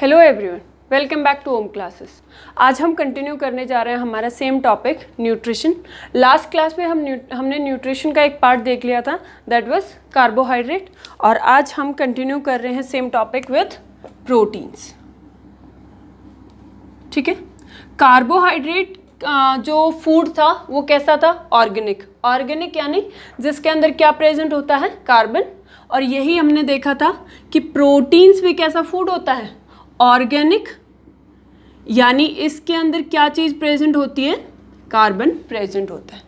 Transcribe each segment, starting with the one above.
hello everyone welcome back to home classes आज हम continue करने जा रहे हैं हमारा same topic nutrition last class में हम हमने न्यूट्रिशन का एक पार्ट देख लिया था दैट वाज कार्बोहाइड्रेट और आज हम कंटिन्यू कर रहे हैं सेम टॉपिक विथ प्रोटीन्स ठीक है कार्बोहाइड्रेट जो फूड था वो कैसा था ऑर्गेनिक ऑर्गेनिक यानी जिसके अंदर क्या प्रेजेंट होता है कार्बन और यही हमने देखा था कि प्रोटीन्स भी कैसा फूड होता है ऑर्गेनिक यानी इसके अंदर क्या चीज़ प्रेजेंट होती है कार्बन प्रेजेंट होता है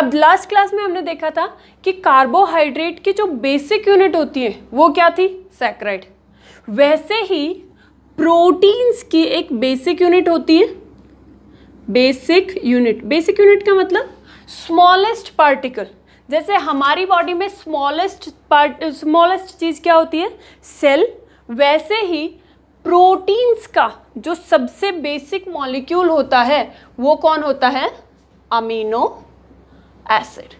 अब लास्ट क्लास में हमने देखा था कि कार्बोहाइड्रेट की जो बेसिक यूनिट होती है वो क्या थी सैक्राइड वैसे ही प्रोटीन्स की एक बेसिक यूनिट होती है बेसिक यूनिट बेसिक यूनिट का मतलब स्मॉलेस्ट पार्टिकल जैसे हमारी बॉडी में स्मॉलेस्ट पार्ट स्मॉलेस्ट चीज़ क्या होती है सेल वैसे ही प्रोटीन्स का जो सबसे बेसिक मॉलिक्यूल होता है वो कौन होता है अमीनो एसिड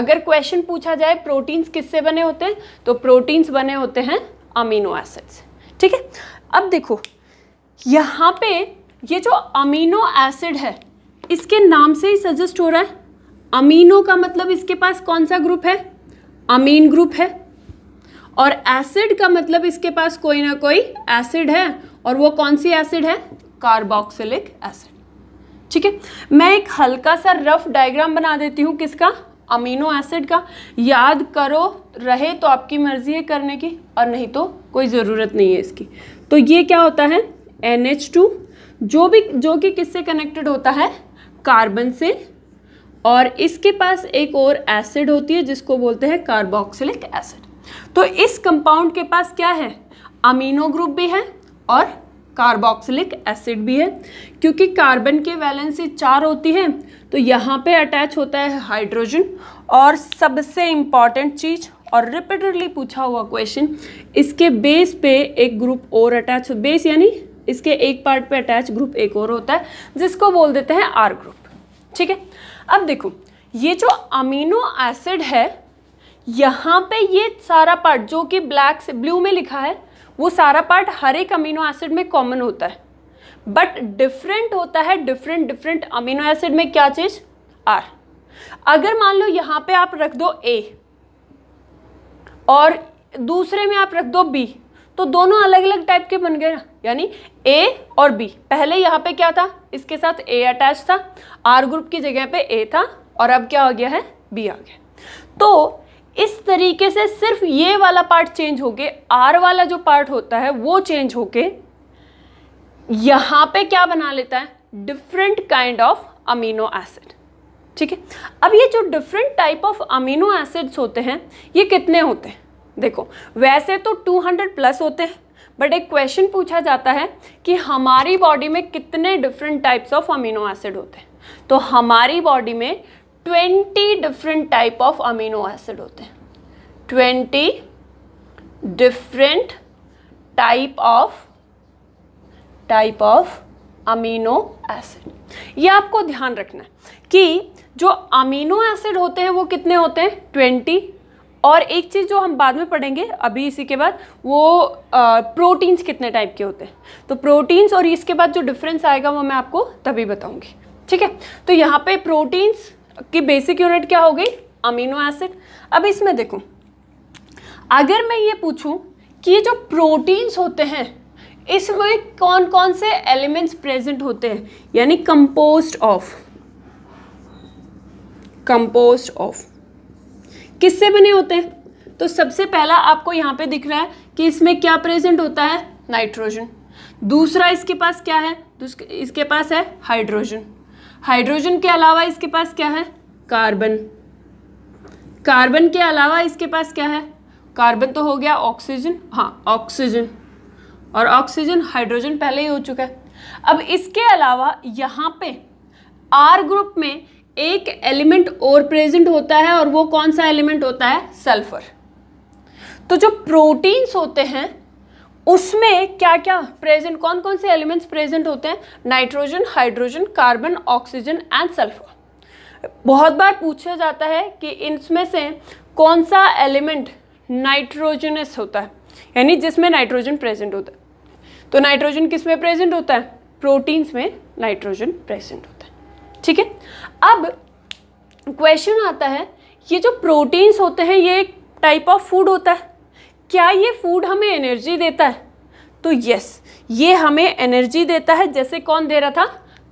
अगर क्वेश्चन पूछा जाए प्रोटीन्स किससे बने होते हैं तो प्रोटीन्स बने होते हैं अमीनो एसिड्स ठीक है अब देखो यहाँ पे ये जो अमीनो एसिड है इसके नाम से ही सजेस्ट हो रहा है अमीनो का मतलब इसके पास कौन सा ग्रुप है अमीन ग्रुप है और एसिड का मतलब इसके पास कोई ना कोई एसिड है और वो कौन सी एसिड है कार्बोक्सिलिक एसिड ठीक है मैं एक हल्का सा रफ डायग्राम बना देती हूँ किसका अमीनो एसिड का याद करो रहे तो आपकी मर्जी है करने की और नहीं तो कोई ज़रूरत नहीं है इसकी तो ये क्या होता है एन जो भी जो कि किससे कनेक्टेड होता है कार्बन से और इसके पास एक और एसिड होती है जिसको बोलते हैं कार्बोक्सिलिक एसिड तो इस कंपाउंड के पास क्या है अमीनो ग्रुप भी है और कार्बोक्सिलिक एसिड भी है क्योंकि कार्बन के वैलेंसी चार होती है तो यहाँ पे अटैच होता है हाइड्रोजन और सबसे इम्पॉर्टेंट चीज़ और रिपीटेडली पूछा हुआ क्वेश्चन इसके बेस पे एक ग्रुप और अटैच बेस यानी इसके एक पार्ट पे अटैच ग्रुप एक और होता है जिसको बोल देते हैं आर ग्रुप ठीक है अब देखो ये जो अमीनो एसिड है यहाँ पे ये सारा पार्ट जो कि ब्लैक से ब्लू में लिखा है वो सारा पार्ट हर एक अमीनो एसिड में कॉमन होता है बट डिफरेंट होता है डिफरेंट डिफरेंट अमीनो एसिड में क्या चीज आर अगर मान लो यहाँ पे आप रख दो ए और दूसरे में आप रख दो बी तो दोनों अलग अलग टाइप के बन गए ना यानी ए और बी पहले यहाँ पे क्या था इसके साथ ए अटैच था आर ग्रुप की जगह पे ए था और अब क्या हो गया है बी आ गया तो इस तरीके से सिर्फ ये वाला पार्ट चेंज होके आर वाला जो पार्ट होता है वो चेंज होके यहाँ पे क्या बना लेता है different kind of amino acid ठीक है अब ये जो different type of amino acids होते हैं ये कितने होते हैं देखो वैसे तो 200 प्लस होते हैं बट एक क्वेश्चन पूछा जाता है कि हमारी बॉडी में कितने different types of amino acid होते हैं तो हमारी बॉडी में twenty different type of amino acid होते हैं twenty different type of type of amino acid ये आपको ध्यान रखना है कि जो अमीनो एसिड होते हैं वो कितने होते हैं ट्वेंटी और एक चीज़ जो हम बाद में पढ़ेंगे अभी इसी के बाद वो प्रोटीन्स कितने टाइप के होते हैं तो प्रोटीन्स और इसके बाद जो डिफरेंस आएगा वो मैं आपको तभी बताऊंगी ठीक है तो यहाँ पे प्रोटीन्स कि बेसिक यूनिट क्या हो गई अमीनो एसिड अब इसमें देखो अगर मैं ये पूछूं कि ये जो प्रोटीन्स होते हैं इसमें कौन कौन से एलिमेंट्स प्रेजेंट होते हैं यानी कंपोस्ट ऑफ कंपोस्ट ऑफ किससे बने होते हैं तो सबसे पहला आपको यहां पे दिख रहा है कि इसमें क्या प्रेजेंट होता है नाइट्रोजन दूसरा इसके पास क्या है इसके पास है हाइड्रोजन हाइड्रोजन के अलावा इसके पास क्या है कार्बन कार्बन के अलावा इसके पास क्या है कार्बन तो हो गया ऑक्सीजन हाँ ऑक्सीजन और ऑक्सीजन हाइड्रोजन पहले ही हो चुका है अब इसके अलावा यहाँ पे आर ग्रुप में एक एलिमेंट और प्रेजेंट होता है और वो कौन सा एलिमेंट होता है सल्फर तो जो प्रोटीन्स होते हैं उसमें क्या क्या प्रेजेंट कौन कौन से एलिमेंट्स प्रेजेंट होते हैं nitrogen hydrogen carbon oxygen and sulphur बहुत बार पूछा जाता है कि इसमें से कौन सा एलिमेंट नाइट्रोजनस होता है यानी जिसमें नाइट्रोजन प्रेजेंट होता है तो नाइट्रोजन किस में प्रेजेंट होता है प्रोटीन्स में नाइट्रोजन प्रेजेंट होता है ठीक है अब क्वेश्चन आता है ये जो प्रोटीन्स होते हैं ये एक टाइप ऑफ फूड होता है क्या ये फूड हमें एनर्जी देता है तो यस ये हमें एनर्जी देता है जैसे कौन दे रहा था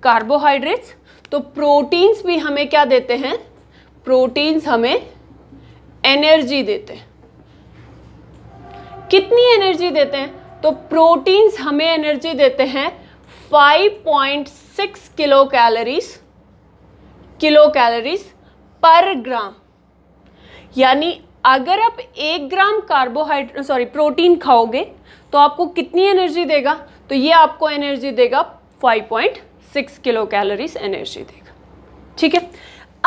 कार्बोहाइड्रेट्स तो प्रोटीन्स भी हमें क्या देते हैं प्रोटीन्स हमें एनर्जी देते हैं कितनी एनर्जी देते हैं तो प्रोटीन्स हमें एनर्जी देते हैं 5.6 किलो कैलोरीज किलो कैलोरीज पर ग्राम यानी अगर आप एक ग्राम कार्बोहाइड्रेट सॉरी प्रोटीन खाओगे तो आपको कितनी एनर्जी देगा तो ये आपको एनर्जी देगा 5.6 किलो कैलोरीज एनर्जी देगा ठीक है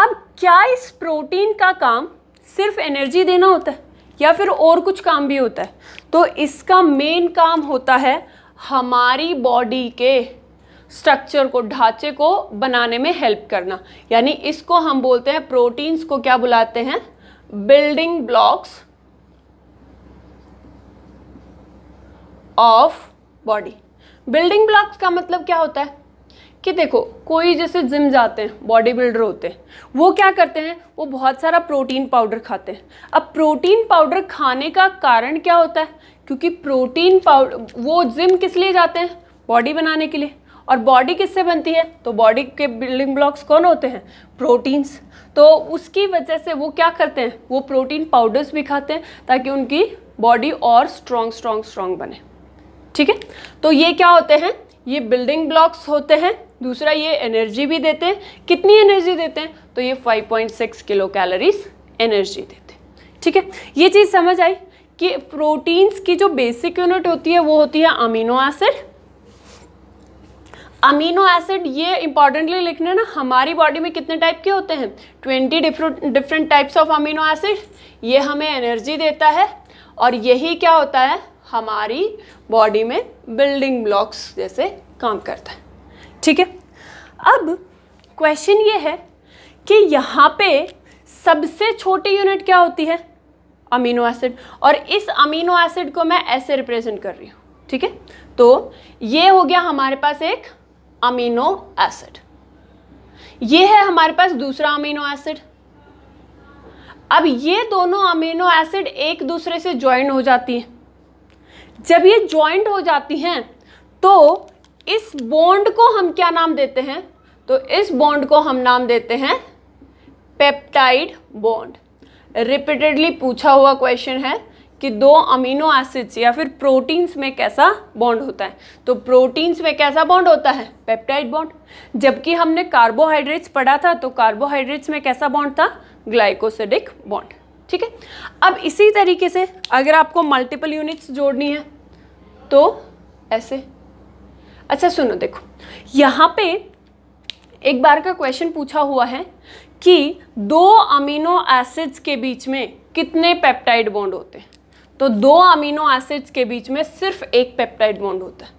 अब क्या इस प्रोटीन का काम सिर्फ एनर्जी देना होता है या फिर और कुछ काम भी होता है तो इसका मेन काम होता है हमारी बॉडी के स्ट्रक्चर को ढांचे को बनाने में हेल्प करना यानी इसको हम बोलते हैं प्रोटीन्स को क्या बुलाते हैं building blocks of body building blocks का मतलब क्या होता है कि देखो कोई जैसे जिम जाते हैं बॉडी बिल्डर होते हैं वो क्या करते हैं वो बहुत सारा प्रोटीन पाउडर खाते हैं अब प्रोटीन पाउडर खाने का कारण क्या होता है क्योंकि प्रोटीन पाउडर वो जिम किस लिए जाते हैं बॉडी बनाने के लिए और बॉडी किससे बनती है तो बॉडी के बिल्डिंग ब्लॉक्स कौन होते हैं प्रोटीन्स तो उसकी वजह से वो क्या करते हैं वो प्रोटीन पाउडर्स भी खाते हैं ताकि उनकी बॉडी और स्ट्रॉन्ग स्ट्रॉन्ग स्ट्रॉन्ग बने ठीक है तो ये क्या होते हैं ये बिल्डिंग ब्लॉक्स होते हैं दूसरा ये एनर्जी भी देते हैं कितनी एनर्जी देते हैं तो ये 5.6 किलो कैलोरीज एनर्जी देते हैं ठीक है ये चीज़ समझ आई कि प्रोटीन्स की जो बेसिक यूनिट होती है वो होती है अमीनो एसिड अमीनो एसिड ये इंपॉर्टेंटली लिखने ना हमारी बॉडी में कितने टाइप के होते हैं twenty different different types of amino acid ये हमें एनर्जी देता है और यही क्या होता है हमारी बॉडी में बिल्डिंग ब्लॉक्स जैसे काम करता है ठीक है अब क्वेश्चन ये है कि यहाँ पे सबसे छोटी यूनिट क्या होती है अमीनो एसिड और इस अमीनो एसिड को मैं ऐसे रिप्रेजेंट कर रही हूँ ठीक है तो ये हो गया हमारे पास एक अमीनो एसिड ये है हमारे पास दूसरा अमीनो एसिड अब ये दोनों अमीनो एसिड एक दूसरे से ज्वाइंट हो जाती हैं जब ये ज्वाइंट हो जाती हैं तो इस बॉन्ड को हम क्या नाम देते हैं तो इस बॉन्ड को हम नाम देते हैं पेप्टाइड बॉन्ड रिपीटेडली पूछा हुआ क्वेश्चन है कि दो अमीनो एसिड्स या फिर प्रोटीन्स में कैसा बॉन्ड होता है तो प्रोटीन्स में कैसा बॉन्ड होता है पेप्टाइड बॉन्ड जबकि हमने कार्बोहाइड्रेट्स पढ़ा था तो कार्बोहाइड्रेट्स में कैसा बॉन्ड था ग्लाइकोसिडिक बॉन्ड ठीक है अब इसी तरीके से अगर आपको मल्टीपल यूनिट्स जोड़नी है तो ऐसे अच्छा सुनो देखो यहाँ पे एक बार का क्वेश्चन पूछा हुआ है कि दो अमीनो एसिड्स के बीच में कितने पेप्टाइड बॉन्ड होते हैं तो दो अमीनो एसिड्स के बीच में सिर्फ एक पेप्टाइड बॉन्ड होता है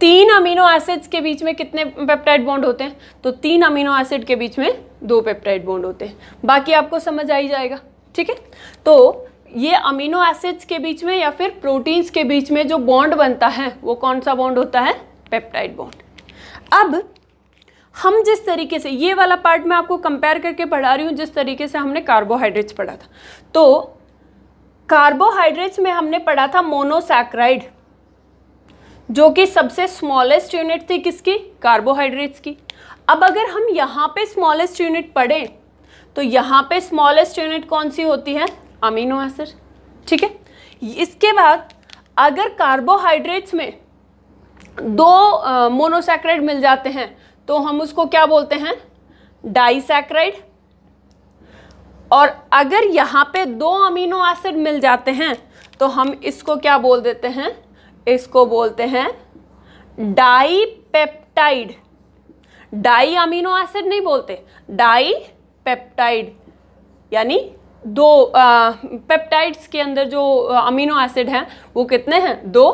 तीन अमीनो एसिड्स के बीच में कितने पेप्टाइड बॉन्ड होते हैं तो तीन अमीनो एसिड के बीच में दो पेप्टाइड बॉन्ड होते हैं बाकी आपको समझ आ ही जाएगा ठीक है तो ये अमीनो एसिड्स के बीच में या फिर प्रोटीन्स के बीच में जो बॉन्ड बनता है वो कौन सा बॉन्ड होता है पेप्टाइड बॉन्ड अब हम जिस तरीके से ये वाला पार्ट मैं आपको कंपेयर करके पढ़ा रही हूँ जिस तरीके से हमने कार्बोहाइड्रेट्स पढ़ा था तो कार्बोहाइड्रेट्स में हमने पढ़ा था मोनोसैक्राइड जो कि सबसे स्मॉलेस्ट यूनिट थी किसकी कार्बोहाइड्रेट्स की अब अगर हम यहाँ पे स्मॉलेस्ट यूनिट पढ़ें तो यहाँ पे स्मॉलेस्ट यूनिट कौन सी होती है अमीनो एसिड ठीक है इसके बाद अगर कार्बोहाइड्रेट्स में दो मोनोसैक्राइड मिल जाते हैं तो हम उसको क्या बोलते हैं डाईसैक्राइड और अगर यहाँ पे दो अमीनो एसिड मिल जाते हैं तो हम इसको क्या बोल देते हैं इसको बोलते हैं dipeptide diamino acid नहीं बोलते डाई पेप्टाइड यानी दो पेप्टाइड्स के अंदर जो अमीनो एसिड हैं वो कितने हैं दो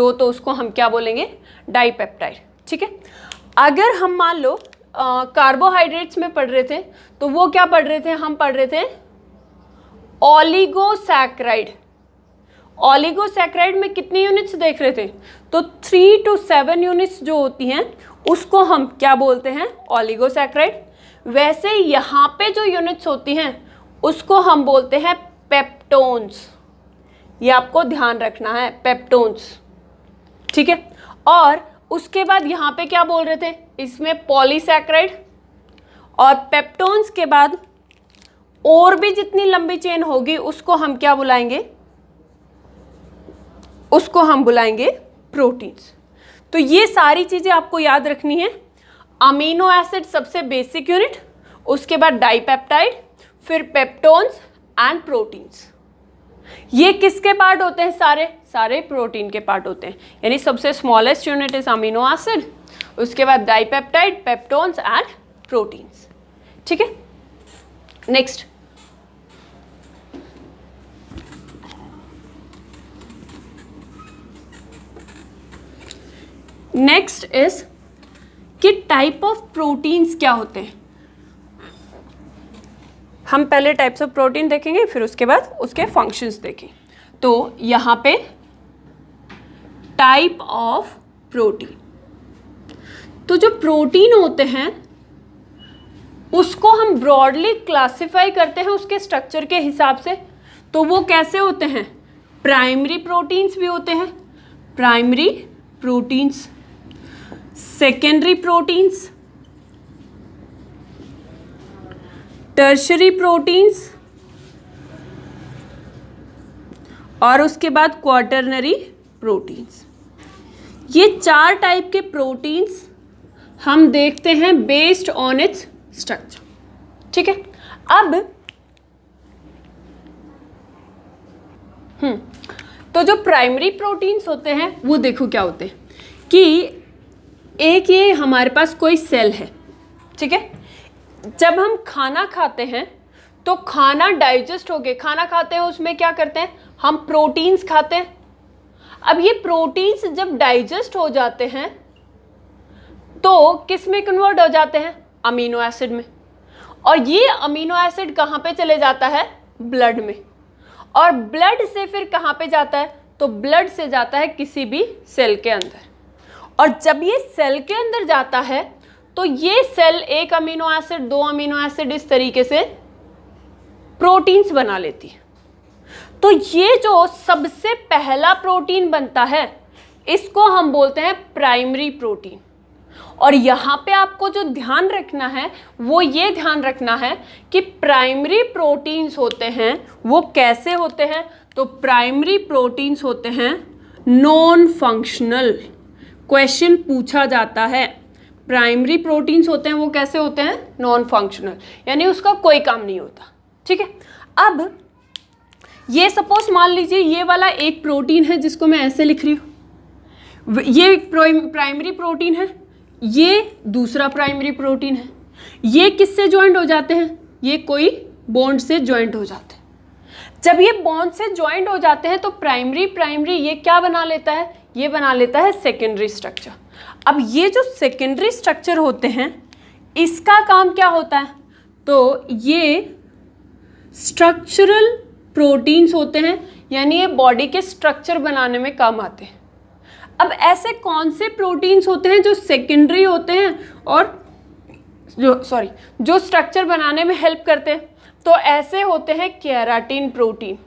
दो तो उसको हम क्या बोलेंगे डाई पेप्टाइड ठीक है अगर हम मान लो कार्बोहाइड्रेट्स में पढ़ रहे थे तो वो क्या पढ़ रहे थे हम पढ़ रहे थे ओलिगोसैक्राइड ओलिगोसैक्राइड में कितनी यूनिट्स देख रहे थे तो थ्री टू सेवन यूनिट्स जो होती हैं उसको हम क्या बोलते हैं ओलिगोसैक्राइड वैसे यहाँ पे जो यूनिट्स होती हैं उसको हम बोलते हैं पेप्टोन्स ये आपको ध्यान रखना है पेप्टोन्स ठीक है और उसके बाद यहाँ पे क्या बोल रहे थे इसमें पॉलीसेक्राइड और पेप्टोन्स के बाद और भी जितनी लंबी चेन होगी उसको हम क्या बुलाएंगे उसको हम बुलाएंगे प्रोटीन्स तो ये सारी चीज़ें आपको याद रखनी है अमीनो एसिड सबसे बेसिक यूनिट उसके बाद डाइपेप्टाइड फिर पेप्टोन्स एंड प्रोटीन्स ये किसके पार्ट होते हैं सारे सारे प्रोटीन के पार्ट होते हैं यानी सबसे smallest unit is amino acid उसके बाद डाइपेप्टाइड पेप्टोन्स एंड प्रोटीन्स ठीक है नेक्स्ट नेक्स्ट इज कि टाइप ऑफ प्रोटीन्स क्या होते हैं हम पहले टाइप्स ऑफ प्रोटीन देखेंगे फिर उसके बाद उसके फंक्शंस देखें तो यहाँ पे टाइप ऑफ प्रोटीन तो जो प्रोटीन होते हैं उसको हम ब्रॉडली क्लासिफाई करते हैं उसके स्ट्रक्चर के हिसाब से तो वो कैसे होते हैं प्राइमरी प्रोटीन्स भी होते हैं primary proteins secondary proteins tertiary proteins और उसके बाद क्वार्टरनरी प्रोटीन्स ये चार टाइप के प्रोटीन्स हम देखते हैं बेस्ड ऑन इट्स स्ट्रक्चर ठीक है अब हम्म तो जो प्राइमरी प्रोटीन्स होते हैं वो देखो क्या होते हैं कि एक ये हमारे पास कोई सेल है ठीक है जब हम खाना खाते हैं तो खाना डाइजेस्ट हो गए खाना खाते हैं उसमें क्या करते हैं हम प्रोटीन्स खाते हैं अब ये प्रोटीन्स जब डाइजेस्ट हो जाते हैं तो किस में कन्वर्ट हो जाते हैं अमीनो एसिड में और ये अमीनो एसिड कहाँ पे चले जाता है ब्लड में और ब्लड से फिर कहाँ पे जाता है तो ब्लड से जाता है किसी भी सेल के अंदर और जब ये सेल के अंदर जाता है तो ये सेल एक अमीनो एसिड दो अमीनो एसिड इस तरीके से प्रोटीन्स बना लेती है तो ये जो सबसे पहला प्रोटीन बनता है इसको हम बोलते हैं प्राइमरी प्रोटीन और यहां पे आपको जो ध्यान रखना है वो ये ध्यान रखना है कि प्राइमरी प्रोटीन्स होते हैं वो कैसे होते हैं तो प्राइमरी प्रोटीन्स होते हैं नॉन फंक्शनल क्वेश्चन पूछा जाता है प्राइमरी प्रोटीन्स होते हैं वो कैसे होते हैं नॉन फंक्शनल यानी उसका कोई काम नहीं होता ठीक है अब ये सपोज मान लीजिए ये वाला एक प्रोटीन है जिसको मैं ऐसे लिख रही हूँ ये प्राइमरी प्रोटीन है ये दूसरा प्राइमरी प्रोटीन है ये किससे ज्वाइंट हो जाते हैं ये कोई बॉन्ड से ज्वाइंट हो जाते हैं जब ये बॉन्ड से ज्वाइंट हो जाते हैं तो प्राइमरी प्राइमरी ये क्या बना लेता है ये बना लेता है सेकेंडरी स्ट्रक्चर अब ये जो सेकेंडरी स्ट्रक्चर होते हैं इसका काम क्या होता है तो ये स्ट्रक्चरल प्रोटीन्स होते हैं यानी ये बॉडी के स्ट्रक्चर बनाने में काम आते हैं अब ऐसे कौन से प्रोटीन्स होते हैं जो सेकेंडरी होते हैं और जो सॉरी जो स्ट्रक्चर बनाने में हेल्प करते हैं तो ऐसे होते हैं कैराटीन प्रोटीन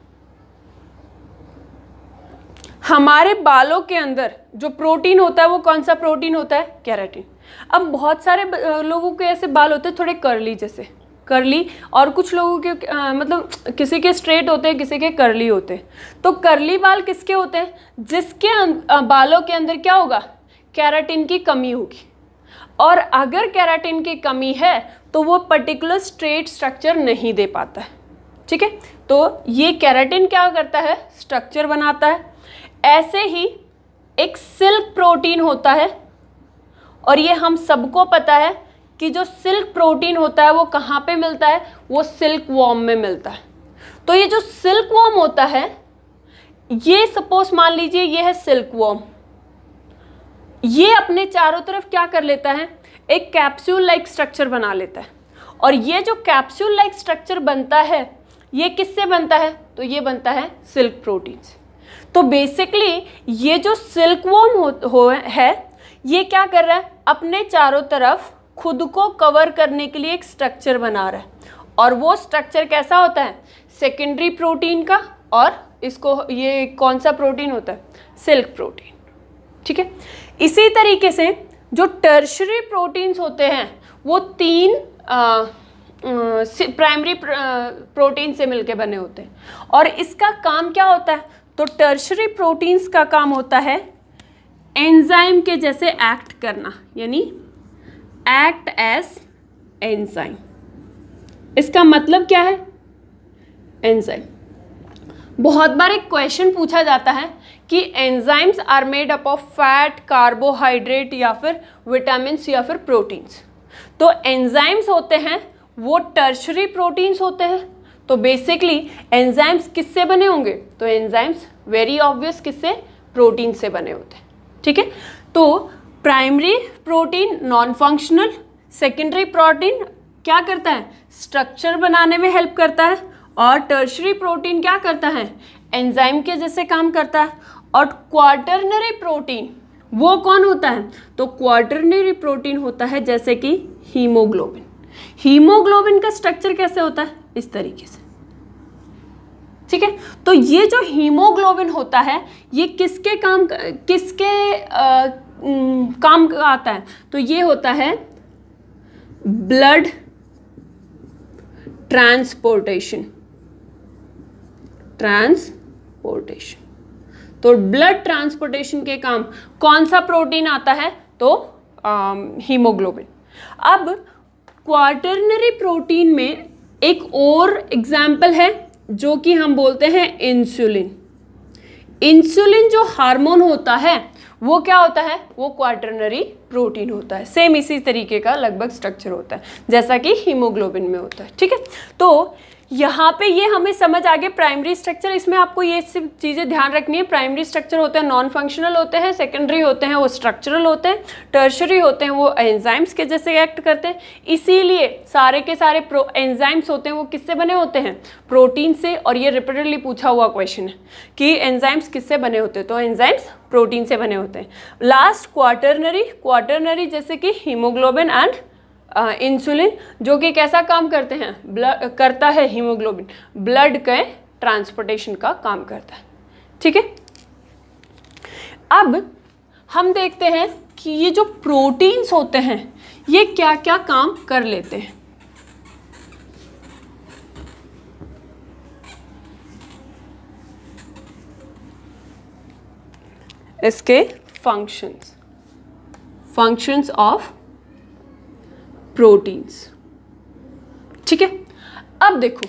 हमारे बालों के अंदर जो प्रोटीन होता है वो कौन सा प्रोटीन होता है कैराटीन अब बहुत सारे लोगों के ऐसे बाल होते हैं थोड़े करली जैसे करली और कुछ लोगों के आ, मतलब किसी के स्ट्रेट होते हैं किसी के करली होते हैं तो करली बाल किसके होते हैं जिसके आ, अं, बालों के अंदर क्या होगा कैराटिन की कमी होगी और अगर कैराटिन की कमी है तो वो पर्टिकुलर स्ट्रेट स्ट्रक्चर नहीं दे पाता है ठीक है तो ये कैराटिन क्या करता है स्ट्रक्चर बनाता है ऐसे ही एक सिल्क प्रोटीन होता है और ये हम सबको पता है कि जो सिल्क प्रोटीन होता है वो कहाँ पे मिलता है वो सिल्क वॉम में मिलता है तो ये जो सिल्क वॉम होता है ये सपोज मान लीजिए ये है सिल्क वॉम ये अपने चारों तरफ क्या कर लेता है एक कैप्सूल लाइक स्ट्रक्चर बना लेता है और ये जो कैप्सूल लाइक स्ट्रक्चर बनता है ये किससे बनता है तो ये बनता है सिल्क प्रोटीन से तो बेसिकली ये जो वॉम हो, हो है ये क्या कर रहा है अपने चारों तरफ खुद को कवर करने के लिए एक स्ट्रक्चर बना रहा है और वो स्ट्रक्चर कैसा होता है सेकेंडरी प्रोटीन का और इसको ये कौन सा प्रोटीन होता है सिल्क प्रोटीन ठीक है इसी तरीके से जो टर्शरी प्रोटीन्स होते हैं वो तीन प्राइमरी प्रोटीन से मिलके बने होते हैं और इसका काम क्या होता है तो टर्शरी प्रोटीन्स का काम होता है एंजाइम के जैसे एक्ट करना यानी एक्ट एज एंजाइम इसका मतलब क्या है एंजाइम बहुत बार एक क्वेश्चन पूछा जाता है कि enzymes are made up of fat carbohydrate या फिर विटामिन्स या फिर प्रोटीन्स तो एंजाइम्स होते हैं वो टर्शरी प्रोटीन्स होते हैं तो बेसिकली एंजाइम्स किससे बने होंगे तो एंजाइम्स वेरी ऑब्वियस किससे प्रोटीन से बने होते हैं ठीक है तो primary protein non functional secondary protein क्या करता है स्ट्रक्चर बनाने में हेल्प करता है और टर्शरी प्रोटीन क्या करता है एंजाइम के जैसे काम करता है और क्वार्टरनरी प्रोटीन वो कौन होता है तो क्वार्टरनरी प्रोटीन होता है जैसे कि हीमोग्लोबिन हीमोग्लोबिन का स्ट्रक्चर कैसे होता है इस तरीके से ठीक है तो ये जो हीमोग्लोबिन होता है ये किसके काम किसके आ, काम का आता है तो ये होता है ब्लड ट्रांसपोर्टेशन ट्रांसपोर्टेशन तो ब्लड ट्रांसपोर्टेशन के काम कौन सा प्रोटीन आता है तो हीमोग्लोबिन अब क्वार्टरनरी प्रोटीन में एक और एग्जाम्पल है जो कि हम बोलते हैं इंसुलिन इंसुलिन जो हार्मोन होता है वो क्या होता है वो क्वार्टरनरी प्रोटीन होता है सेम इसी तरीके का लगभग स्ट्रक्चर होता है जैसा कि हीमोग्लोबिन में होता है ठीक है तो यहाँ पे ये हमें समझ आ गए प्राइमरी स्ट्रक्चर इसमें आपको ये सब चीज़ें ध्यान रखनी है प्राइमरी स्ट्रक्चर होते हैं नॉन फंक्शनल होते हैं सेकेंडरी होते हैं वो स्ट्रक्चरल होते हैं टर्शरी होते हैं वो एंजाइम्स के जैसे एक्ट करते हैं इसीलिए सारे के सारे प्रो एंजाइम्स होते हैं वो किससे बने होते हैं प्रोटीन से और ये रिपीटेडली पूछा हुआ क्वेश्चन है कि एंजाइम्स किससे बने होते हैं तो एंजाइम्स प्रोटीन से बने होते हैं लास्ट क्वाटरनरी क्वाटरनरी जैसे कि हीमोग्लोबिन एंड इंसुलिन जो कि कैसा काम करते हैं ब्लड करता है हीमोग्लोबिन ब्लड के ट्रांसपोर्टेशन का काम करता है ठीक है अब हम देखते हैं कि ये जो प्रोटीन्स होते हैं ये क्या क्या काम कर लेते हैं इसके फंक्शंस फंक्शंस ऑफ प्रोटीन्स ठीक है अब देखो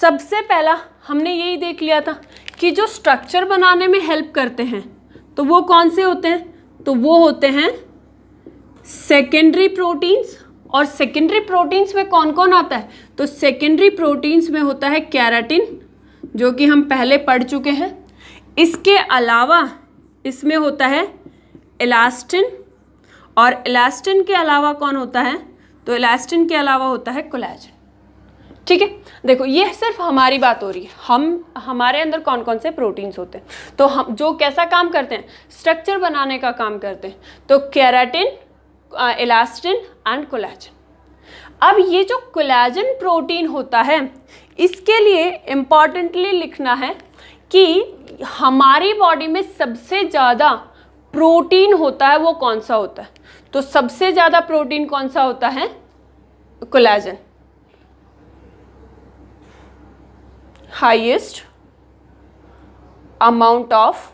सबसे पहला हमने यही देख लिया था कि जो स्ट्रक्चर बनाने में हेल्प करते हैं तो वो कौन से होते हैं तो वो होते हैं सेकेंडरी प्रोटीन्स और सेकेंडरी प्रोटीन्स में कौन कौन आता है तो सेकेंडरी प्रोटीन्स में होता है कैराटिन जो कि हम पहले पढ़ चुके हैं इसके अलावा इसमें होता है एलास्टिन और एलास्टिन के अलावा कौन होता है तो इलास्टिन के अलावा होता है कोलेजन ठीक है देखो ये सिर्फ हमारी बात हो रही है हम हमारे अंदर कौन कौन से प्रोटीन्स होते हैं तो हम जो कैसा काम करते हैं स्ट्रक्चर बनाने का काम करते हैं तो कैराटिन इलास्टिन एंड कोलेजन अब ये जो कोलेजन प्रोटीन होता है इसके लिए इम्पॉर्टेंटली लिखना है कि हमारी बॉडी में सबसे ज़्यादा प्रोटीन होता है वो कौन सा होता है तो सबसे ज़्यादा प्रोटीन कौन सा होता है collagen highest amount of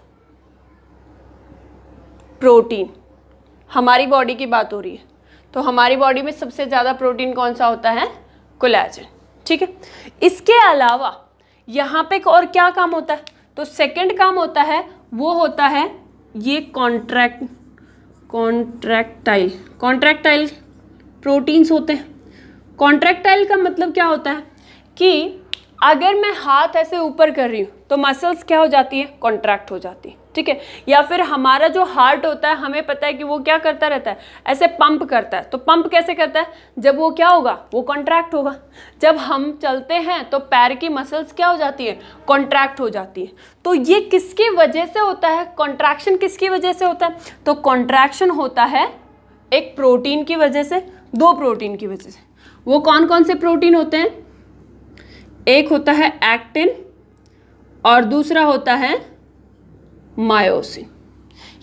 protein हमारी बॉडी की बात हो रही है तो हमारी बॉडी में सबसे ज़्यादा प्रोटीन कौन सा होता है कोलेजन ठीक है इसके अलावा यहां पे और क्या काम होता है तो सेकंड काम होता है वो होता है ये कॉन्ट्रैक्ट कॉन्ट्रैक्टाइल कॉन्ट्रैक्टाइल प्रोटीन्स होते हैं कॉन्ट्रैक्टाइल का मतलब क्या होता है कि अगर मैं हाथ ऐसे ऊपर कर रही हूँ तो मसल्स क्या हो जाती है कॉन्ट्रैक्ट हो जाती है ठीक है या फिर हमारा जो हार्ट होता है हमें पता है कि वो क्या करता रहता है ऐसे पंप करता है तो पंप कैसे करता है जब वो क्या होगा वो कॉन्ट्रैक्ट होगा जब हम चलते हैं तो पैर की मसल्स क्या हो जाती है कॉन्ट्रैक्ट हो जाती है तो ये किसकी वजह से होता है कॉन्ट्रैक्शन किसकी वजह से होता है तो कॉन्ट्रैक्शन होता है एक प्रोटीन की वजह से दो प्रोटीन की वजह से वो कौन कौन से प्रोटीन होते हैं एक होता है एक्टिन और दूसरा होता है मायोसिन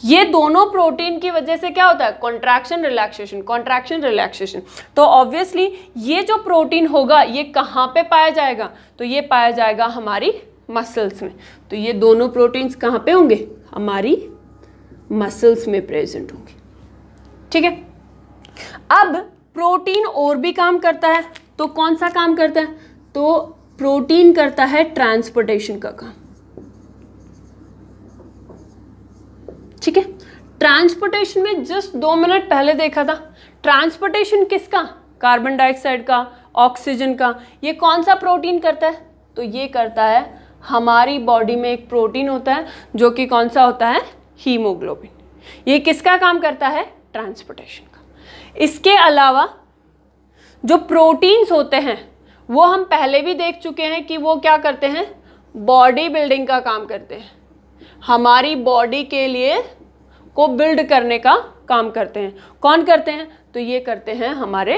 ये दोनों प्रोटीन की वजह से क्या होता है कॉन्ट्रैक्शन रिलैक्सेशन कॉन्ट्रैक्शन रिलैक्सेशन तो ऑब्वियसली ये जो प्रोटीन होगा ये कहाँ पे पाया जाएगा तो ये पाया जाएगा हमारी मसल्स में तो ये दोनों प्रोटीन्स कहाँ पे होंगे हमारी मसल्स में प्रेजेंट होंगे ठीक है अब प्रोटीन और भी काम करता है तो कौन सा काम करता है तो प्रोटीन करता है ट्रांसपोर्टेशन का काम ठीक है ट्रांसपोर्टेशन में जस्ट दो मिनट पहले देखा था ट्रांसपोर्टेशन किसका कार्बन डाइऑक्साइड का ऑक्सीजन का ये कौन सा प्रोटीन करता है तो ये करता है हमारी बॉडी में एक प्रोटीन होता है जो कि कौन सा होता है हीमोग्लोबिन ये किसका काम करता है ट्रांसपोर्टेशन का इसके अलावा जो प्रोटीन्स होते हैं वो हम पहले भी देख चुके हैं कि वो क्या करते हैं बॉडी बिल्डिंग का काम करते हैं हमारी बॉडी के लिए को बिल्ड करने का काम करते हैं कौन करते हैं तो ये करते हैं हमारे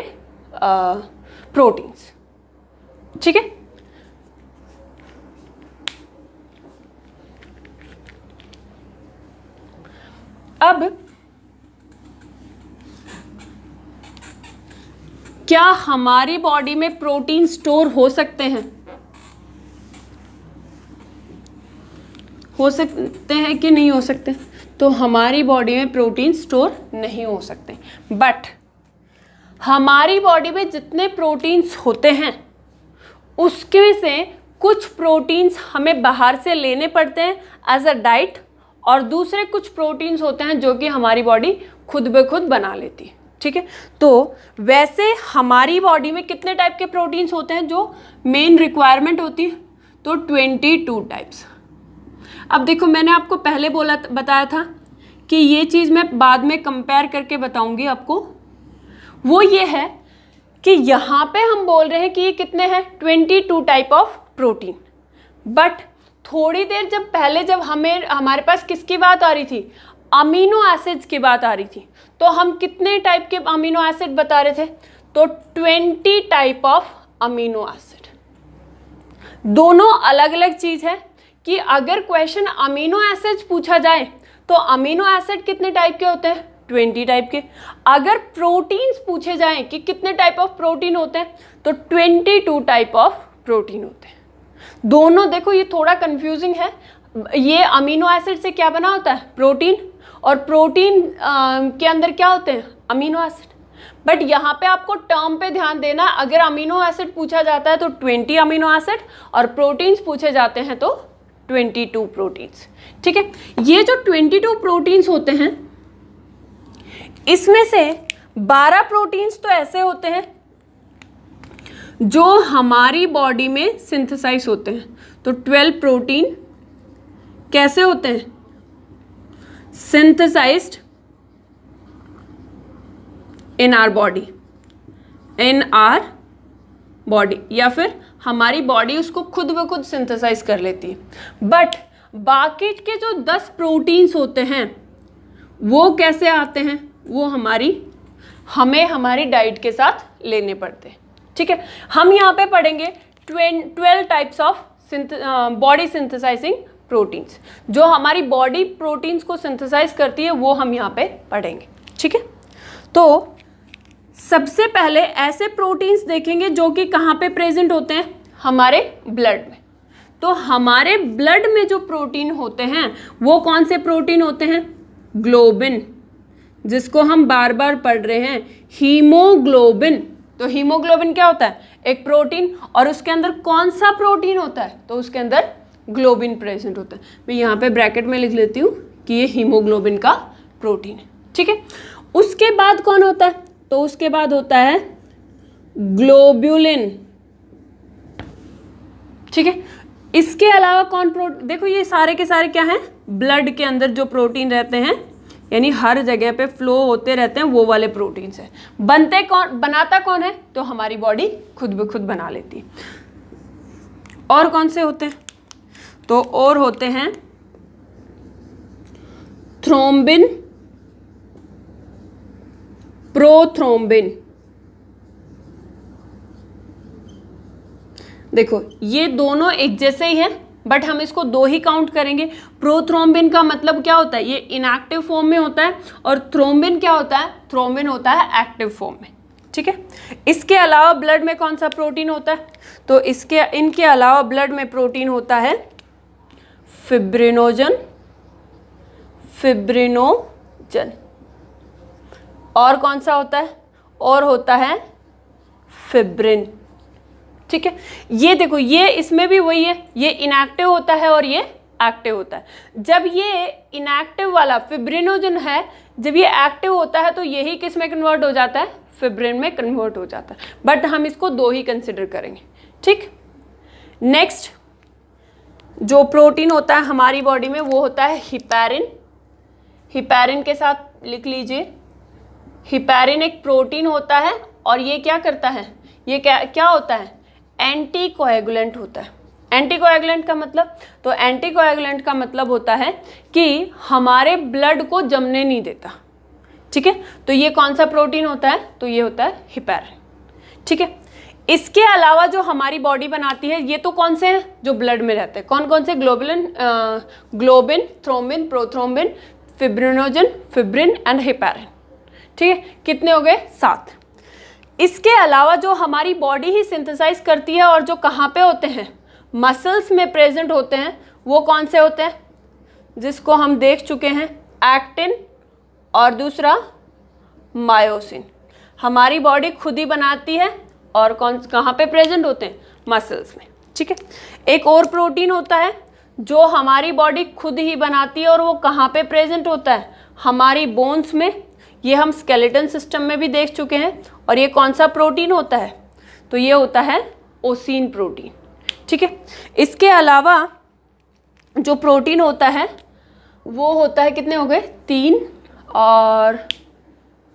प्रोटीन्स ठीक है अब क्या हमारी बॉडी में प्रोटीन स्टोर हो सकते हैं हो सकते हैं कि नहीं हो सकते तो हमारी बॉडी में प्रोटीन स्टोर नहीं हो सकते बट हमारी बॉडी में जितने प्रोटीन्स होते हैं उसके से कुछ प्रोटीन्स हमें बाहर से लेने पड़ते हैं एज अ डाइट और दूसरे कुछ प्रोटीन्स होते हैं जो कि हमारी बॉडी खुद ब खुद बना लेती है ठीक है तो वैसे हमारी बॉडी में कितने टाइप के प्रोटीन्स होते हैं जो मेन रिक्वायरमेंट होती है तो ट्वेंटी टू टाइप्स अब देखो मैंने आपको पहले बोला बताया था कि ये चीज़ मैं बाद में कंपेयर करके बताऊंगी आपको वो ये है कि यहाँ पे हम बोल रहे हैं कि ये कितने हैं twenty two type of protein but थोड़ी देर जब पहले जब हमें हमारे पास किसकी बात आ रही थी अमीनो एसिड्स की बात आ रही थी तो हम कितने टाइप के अमीनो एसिड बता रहे थे तो twenty type of amino acid दोनों अलग अलग चीज़ है कि अगर क्वेश्चन अमीनो एसिड पूछा जाए तो अमीनो एसिड कितने टाइप के होते हैं ट्वेंटी टाइप के अगर प्रोटीन्स पूछे जाएं कि कितने टाइप ऑफ प्रोटीन होते हैं तो twenty two type of protein होते हैं दोनों देखो ये थोड़ा कंफ्यूजिंग है ये अमीनो एसिड से क्या बना होता है प्रोटीन और प्रोटीन आ, के अंदर क्या होते हैं अमीनो एसिड बट यहाँ पे आपको टर्म पे ध्यान देना अगर अमीनो एसिड पूछा जाता है तो ट्वेंटी अमीनो एसिड और प्रोटीन्स पूछे जाते हैं तो ट्वेंटी टू प्रोटीन्स ठीक है ये जो ट्वेंटी टू प्रोटीन्स होते हैं इसमें से बारह प्रोटीन्स तो ऐसे होते हैं जो हमारी बॉडी में सिंथेसाइज होते हैं तो ट्वेल्व प्रोटीन कैसे होते हैं synthesized in our body in our body या फिर हमारी बॉडी उसको खुद ब खुद सिंथेसाइज कर लेती है बट बाकी के जो दस प्रोटीन्स होते हैं वो कैसे आते हैं वो हमारी हमें हमारी डाइट के साथ लेने पड़ते हैं ठीक है हम यहाँ पे पढ़ेंगे twelve types of body synthesizing proteins जो हमारी बॉडी प्रोटीन्स को सिंथेसाइज करती है वो हम यहाँ पे पढ़ेंगे ठीक है तो सबसे पहले ऐसे प्रोटीन्स देखेंगे जो कि कहाँ पे प्रेजेंट होते हैं हमारे ब्लड में तो हमारे ब्लड में जो प्रोटीन होते हैं वो कौन से प्रोटीन होते हैं ग्लोबिन जिसको हम बार बार पढ़ रहे हैं हीमोग्लोबिन तो हीमोग्लोबिन क्या होता है एक प्रोटीन और उसके अंदर कौन सा प्रोटीन होता है तो उसके अंदर ग्लोबिन प्रेजेंट होता है मैं यहाँ पे ब्रैकेट में लिख लेती हूँ कि ये हीमोग्लोबिन का प्रोटीन है ठीक है उसके बाद कौन होता है तो उसके बाद होता है ग्लोब्यूलिन ठीक है इसके अलावा कौन प्रो देखो ये सारे के सारे क्या हैं ब्लड के अंदर जो प्रोटीन रहते हैं यानी हर जगह पे फ्लो होते रहते हैं वो वाले प्रोटीन्स हैं बनते कौन बनाता कौन है तो हमारी बॉडी खुद ब खुद बना लेती है और कौन से होते हैं तो और होते हैं थ्रोम्बिन प्रोथ्रोम्बिन देखो ये दोनों एक जैसे ही है बट हम इसको दो ही काउंट करेंगे प्रोथ्रोम्बिन का मतलब क्या होता है ये इनएक्टिव फॉर्म में होता है और थ्रोम्बिन क्या होता है थ्रोम्बिन होता है एक्टिव फॉर्म में ठीक है इसके अलावा ब्लड में कौन सा प्रोटीन होता है तो इसके इनके अलावा ब्लड में प्रोटीन होता है फिब्रिनोजन फिब्रिनोजन और कौन सा होता है और होता है फिब्रिन ठीक है ये देखो ये इसमें भी वही है ये इनएक्टिव होता है और ये एक्टिव होता है जब ये इनएक्टिव वाला फिब्रिनोजन है जब ये एक्टिव होता है तो यही किस में कन्वर्ट हो जाता है फिब्रिन में कन्वर्ट हो जाता है बट हम इसको दो ही कंसिडर करेंगे ठीक नेक्स्ट जो प्रोटीन होता है हमारी बॉडी में वो होता है हिपैरिन हिपैरिन के साथ लिख लीजिए हिपैरिन एक प्रोटीन होता है और ये क्या करता है ये क्या क्या होता है एंटी कोएगुलेंट होता है एंटी कोएगुलेंट का मतलब तो एंटी कोएगुलेंट का मतलब होता है कि हमारे ब्लड को जमने नहीं देता ठीक है तो ये कौन सा प्रोटीन होता है तो ये होता है हिपैरिन ठीक है इसके अलावा जो हमारी बॉडी बनाती है ये तो कौन से हैं जो ब्लड में रहते हैं कौन कौन से globulin globin thrombin prothrombin fibrinogen fibrin and heparin ठीक है कितने हो गए सात इसके अलावा जो हमारी बॉडी ही सिंथेसाइज करती है और जो कहाँ पे होते हैं मसल्स में प्रेजेंट होते हैं वो कौन से होते हैं जिसको हम देख चुके हैं एक्टिन और दूसरा मायोसिन हमारी बॉडी खुद ही बनाती है और कौन कहाँ पे प्रेजेंट होते हैं मसल्स में ठीक है एक और प्रोटीन होता है जो हमारी बॉडी खुद ही बनाती है और वो कहाँ पे प्रेजेंट होता है हमारी बोन्स में ये हम स्केलेटन सिस्टम में भी देख चुके हैं और ये कौन सा प्रोटीन होता है तो ये होता है ओसिन प्रोटीन ठीक है इसके अलावा जो प्रोटीन होता है वो होता है कितने हो गए तीन और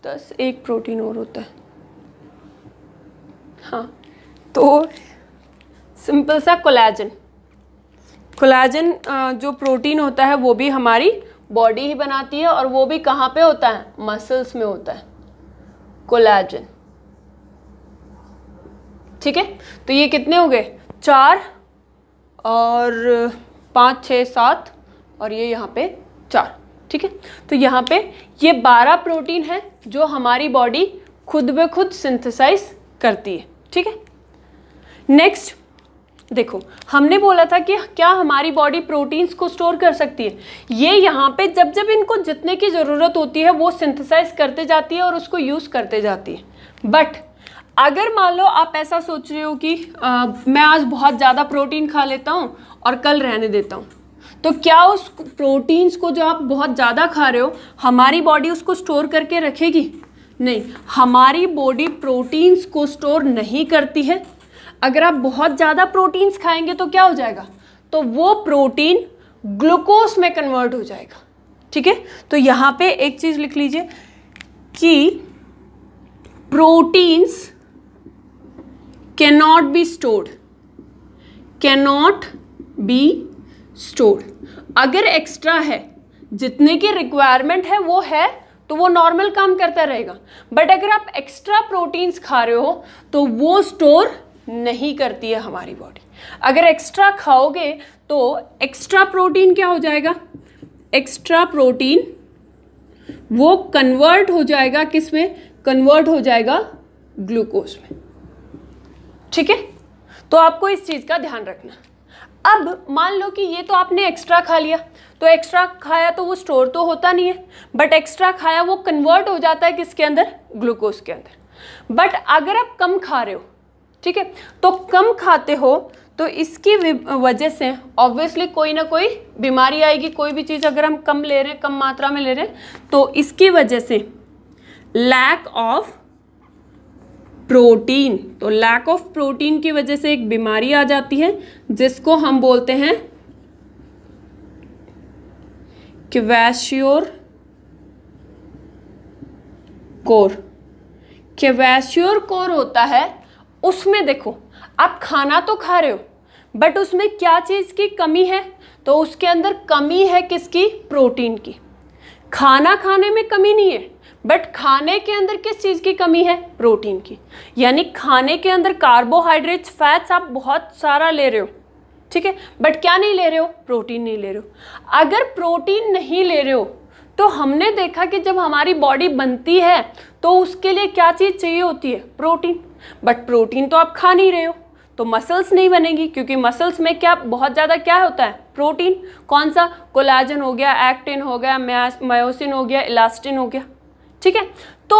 दस एक प्रोटीन और होता है हाँ तो सिंपल सा कोलाजन कोलाजन जो प्रोटीन होता है वो भी हमारी बॉडी ही बनाती है और वो भी कहाँ पे होता है मसल्स में होता है कोलाजन ठीक है तो ये कितने हो गए चार और पाँच छः सात और ये यहाँ पे चार ठीक है तो यहाँ पे ये बारह प्रोटीन है जो हमारी बॉडी खुद ब खुद सिंथेसाइज करती है ठीक है नेक्स्ट देखो हमने बोला था कि क्या हमारी बॉडी प्रोटीन्स को स्टोर कर सकती है ये यहाँ पे जब जब इनको जितने की ज़रूरत होती है वो सिंथेसाइज करते जाती है और उसको यूज़ करते जाती है बट अगर मान लो आप ऐसा सोच रहे हो कि आ, मैं आज बहुत ज़्यादा प्रोटीन खा लेता हूँ और कल रहने देता हूँ तो क्या उस प्रोटीन्स को जो आप बहुत ज़्यादा खा रहे हो हमारी बॉडी उसको स्टोर करके रखेगी नहीं हमारी बॉडी प्रोटीन्स को स्टोर नहीं करती है अगर आप बहुत ज़्यादा प्रोटीन्स खाएंगे तो क्या हो जाएगा तो वो प्रोटीन ग्लूकोज में कन्वर्ट हो जाएगा ठीक है तो यहाँ पे एक चीज़ लिख लीजिए कि proteins cannot be stored cannot be stored अगर एक्स्ट्रा है जितने की रिक्वायरमेंट है वो है तो वो नॉर्मल काम करता रहेगा बट अगर आप एक्स्ट्रा प्रोटीन्स खा रहे हो तो वो स्टोर नहीं करती है हमारी बॉडी अगर एक्स्ट्रा खाओगे तो एक्स्ट्रा प्रोटीन क्या हो जाएगा एक्स्ट्रा प्रोटीन वो कन्वर्ट हो जाएगा किस में कन्वर्ट हो जाएगा ग्लूकोज में ठीक है तो आपको इस चीज़ का ध्यान रखना अब मान लो कि ये तो आपने एक्स्ट्रा खा लिया तो एक्स्ट्रा खाया तो वो स्टोर तो होता नहीं है बट एक्स्ट्रा खाया वो कन्वर्ट हो जाता है किसके अंदर ग्लूकोज के अंदर बट अगर आप कम खा रहे हो ठीक है तो कम खाते हो तो इसकी वजह से ऑब्वियसली कोई ना कोई बीमारी आएगी कोई भी चीज़ अगर हम कम ले रहे हैं कम मात्रा में ले रहे हैं तो इसकी वजह से लैक ऑफ प्रोटीन तो लैक ऑफ प्रोटीन की वजह से एक बीमारी आ जाती है जिसको हम बोलते हैं क्वैश्योर कोर क्वैश्योर कोर होता है उसमें देखो आप खाना तो खा रहे हो बट उसमें क्या चीज़ की कमी है तो उसके अंदर कमी है किसकी प्रोटीन की खाना खाने में कमी नहीं है बट खाने के अंदर किस चीज़ की कमी है प्रोटीन की यानी खाने के अंदर कार्बोहाइड्रेट्स फैट्स आप बहुत सारा ले रहे हो ठीक है बट क्या नहीं ले रहे हो प्रोटीन नहीं ले रहे हो अगर प्रोटीन नहीं ले रहे हो तो हमने देखा कि जब हमारी बॉडी बनती है तो उसके लिए क्या चीज़ चाहिए होती है प्रोटीन बट प्रोटीन तो आप खा नहीं रहे हो तो मसल्स नहीं बनेगी क्योंकि मसल्स में क्या बहुत ज़्यादा क्या होता है प्रोटीन कौन सा कोलाजन हो गया एक्टिन हो गया मायोसिन हो गया इलास्टिन हो गया ठीक है तो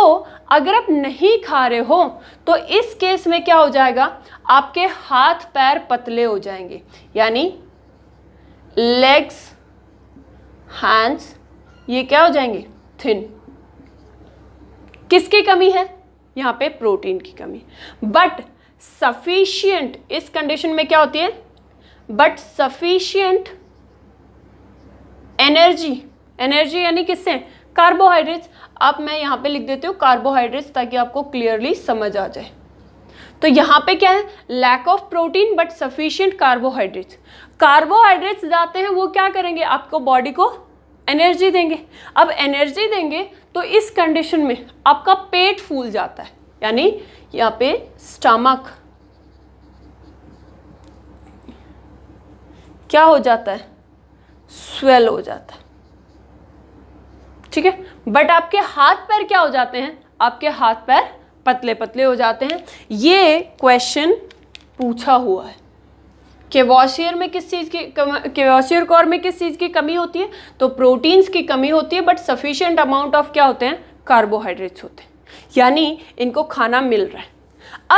अगर आप नहीं खा रहे हो तो इस केस में क्या हो जाएगा आपके हाथ पैर पतले हो जाएंगे यानी लेग्स हैंड्स ये क्या हो जाएंगे थिन किसकी कमी है यहाँ पे प्रोटीन की कमी बट सफिशियंट इस कंडीशन में क्या होती है बट सफिशियंट एनर्जी एनर्जी यानी किससे कार्बोहाइड्रेट्स अब मैं यहाँ पे लिख देती हूँ कार्बोहाइड्रेट्स ताकि आपको क्लियरली समझ आ जाए तो यहाँ पे क्या है lack of protein but sufficient carbohydrates carbohydrates जाते हैं वो क्या करेंगे आपको बॉडी को एनर्जी देंगे अब एनर्जी देंगे तो इस कंडीशन में आपका पेट फूल जाता है यानी यहाँ पे स्टमक क्या हो जाता है स्वेल हो जाता है ठीक है बट आपके हाथ पैर क्या हो जाते हैं आपके हाथ पैर पतले पतले हो जाते हैं ये क्वेश्चन पूछा हुआ है केवॉशियर में किस चीज़ की केवॉशियर कोर में किस चीज़ की कमी होती है तो प्रोटीन्स की कमी होती है बट सफिशियंट अमाउंट ऑफ क्या होते हैं कार्बोहाइड्रेट्स होते हैं यानी इनको खाना मिल रहा है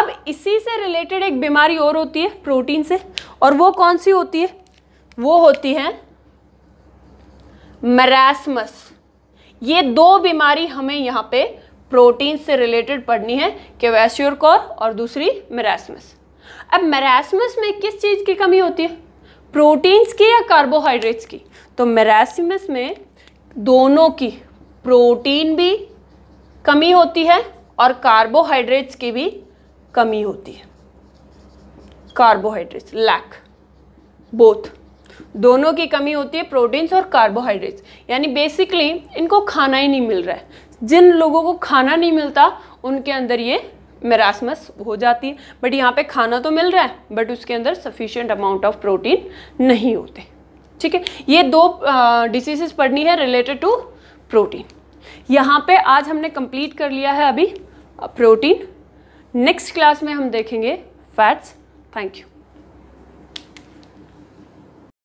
अब इसी से रिलेटेड एक बीमारी और होती है प्रोटीन से और वो कौन सी होती है वो होती है मरासमस ये दो बीमारी हमें यहाँ पे प्रोटीन से रिलेटेड पढ़नी है केवैश्योर कॉर और दूसरी मरासमस अब मैरासमस में किस चीज़ की कमी होती है प्रोटीन्स की या कार्बोहाइड्रेट्स की तो मैरासमस में दोनों की प्रोटीन भी कमी होती है और कार्बोहाइड्रेट्स की भी कमी होती है कार्बोहाइड्रेट्स लैक बोथ दोनों की कमी होती है प्रोटीन्स और कार्बोहाइड्रेट्स यानी बेसिकली इनको खाना ही नहीं मिल रहा है जिन लोगों को खाना नहीं मिलता उनके अंदर ये मेरासमस हो जाती है बट यहाँ पे खाना तो मिल रहा है बट उसके अंदर सफिशियंट अमाउंट ऑफ प्रोटीन नहीं होते ठीक है ये दो डिसीजेस पढ़नी है रिलेटेड टू प्रोटीन यहाँ पे आज हमने कंप्लीट कर लिया है अभी प्रोटीन नेक्स्ट क्लास में हम देखेंगे फैट्स थैंक यू